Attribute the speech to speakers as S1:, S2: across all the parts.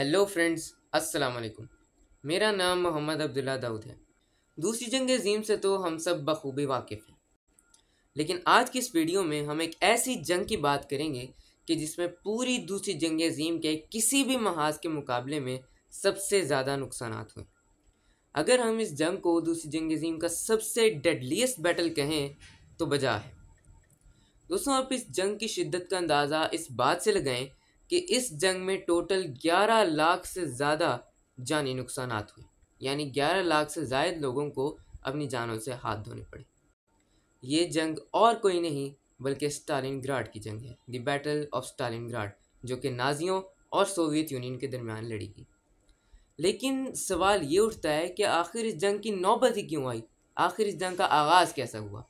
S1: hello friends अस्सलाम वालेकुम मेरा नाम मोहम्मद अब्दुल्ला दाऊद है दूसरी जंग अजीम से तो हम सब बखूबी वाकिफ़ हैं लेकिन आज की इस वीडियो में हम एक ऐसी जंग की बात करेंगे कि जिसमें पूरी दूसरी जंग अजीम के किसी भी महाज के मुकाबले में सबसे ज़्यादा नुकसान हुए अगर हम इस जंग को दूसरी जंग अजीम का सबसे डेडलीस्ट बैटल कहें तो बजा है दोस्तों आप इस जंग की शिद्दत का अंदाज़ा इस बात से लगाएं कि इस जंग में टोटल 11 लाख से ज़्यादा जानी नुकसान हुए यानी 11 लाख से जायद लोगों को अपनी जानों से हाथ धोने पड़े ये जंग और कोई नहीं बल्कि स्टालिन ग्राड की जंग है the battle of Stalingrad जो कि नाजियों और सोवियत यूनियन के दरमियान लड़ी गई लेकिन सवाल ये उठता है कि आखिर इस जंग की नौबत ही क्यों आई आखिर इस जंग का आगाज़ कैसा हुआ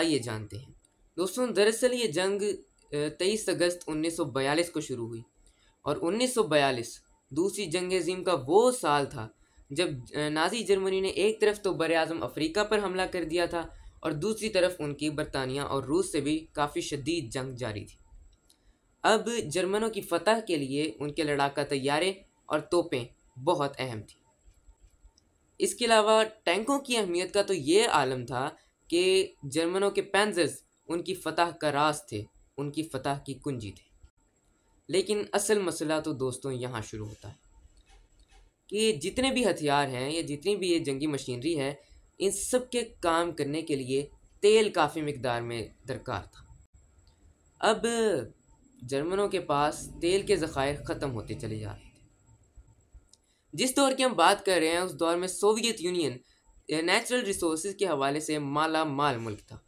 S1: आइए जानते हैं दोस्तों दरअसल ये जंग तेईस अगस्त 1942 को शुरू हुई और 1942 दूसरी जंग अजीम का वो साल था जब नाजी जर्मनी ने एक तरफ तो बर अजम अफ्रीका पर हमला कर दिया था और दूसरी तरफ उनकी बरतानिया और रूस से भी काफ़ी शदीद जंग जारी थी अब जर्मनों की फतह के लिए उनके लड़ाका तैयारे और तोपें बहुत अहम थी इसके अलावा टैंकों की अहमियत का तो ये आलम था कि जर्मनों के पैंजर्स उनकी फतह का रास थे उनकी फतह की कुंजी थे लेकिन असल मसला तो दोस्तों यहाँ शुरू होता है कि जितने भी हथियार हैं या जितनी भी ये जंगी मशीनरी है इन सब के काम करने के लिए तेल काफ़ी मकदार में दरकार था अब जर्मनों के पास तेल के ज़ख़ायर ख़त्म होते चले जा रहे थे जिस दौर की हम बात कर रहे हैं उस दौर में सोवियत यूनियन नेचुरल रिसोर्स के हवाले से माला माल मुल्क था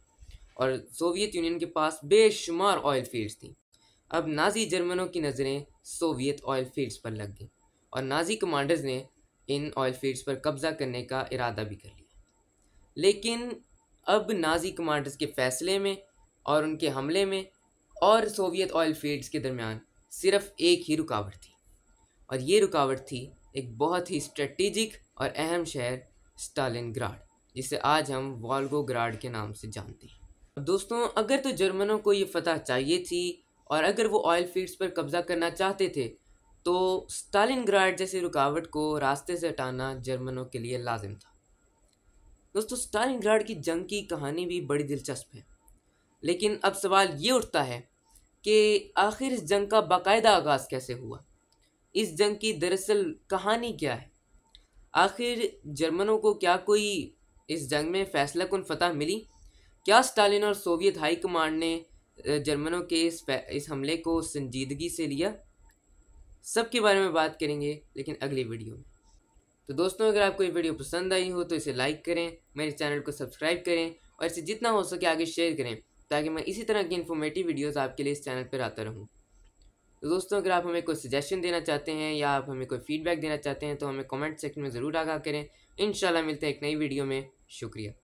S1: और सोवियत यूनियन के पास बेशुमार ऑयल फील्ड्स थी अब नाजी जर्मनों की नज़रें सोवियत ऑयल फील्ड्स पर लग गईं और नाजी कमांडर्स ने इन ऑयल फील्ड्स पर कब्जा करने का इरादा भी कर लिया लेकिन अब नाजी कमांडर्स के फैसले में और उनके हमले में और सोवियत ऑयल फील्ड्स के दरमियान सिर्फ एक ही रुकावट थी और ये रुकावट थी एक बहुत ही स्ट्रेटिजिक और अहम शहर स्टालिनग्राड जिसे आज हम वॉल्गोग्राड के नाम से जानते हैं दोस्तों अगर तो जर्मनों को ये फतह चाहिए थी और अगर वो ऑयल फील्ड्स पर कब्जा करना चाहते थे तो स्टालिन जैसी रुकावट को रास्ते से हटाना जर्मनों के लिए लाजिम था दोस्तों स्टालिन की जंग की कहानी भी बड़ी दिलचस्प है लेकिन अब सवाल ये उठता है कि आखिर इस जंग का बाकायदा आगाज़ कैसे हुआ इस जंग की दरअसल कहानी क्या है आखिर जर्मनों को क्या कोई इस जंग में फैसला कन फतह मिली क्या स्टालिन और सोवियत हाईकमांड ने जर्मनों के इस इस हमले को संजीदगी से लिया सब के बारे में बात करेंगे लेकिन अगली वीडियो में तो दोस्तों अगर आपको ये वीडियो पसंद आई हो तो इसे लाइक करें मेरे चैनल को सब्सक्राइब करें और इसे जितना हो सके आगे शेयर करें ताकि मैं इसी तरह की इन्फॉर्मेटिव वीडियोज़ आपके लिए इस चैनल पर आता रहूँ तो दोस्तों अगर आप हमें कोई सजेशन देना चाहते हैं या आप हमें कोई फीडबैक देना चाहते हैं तो हमें कमेंट सेक्शन में ज़रूर आगा करें इन मिलते हैं एक नई वीडियो में शुक्रिया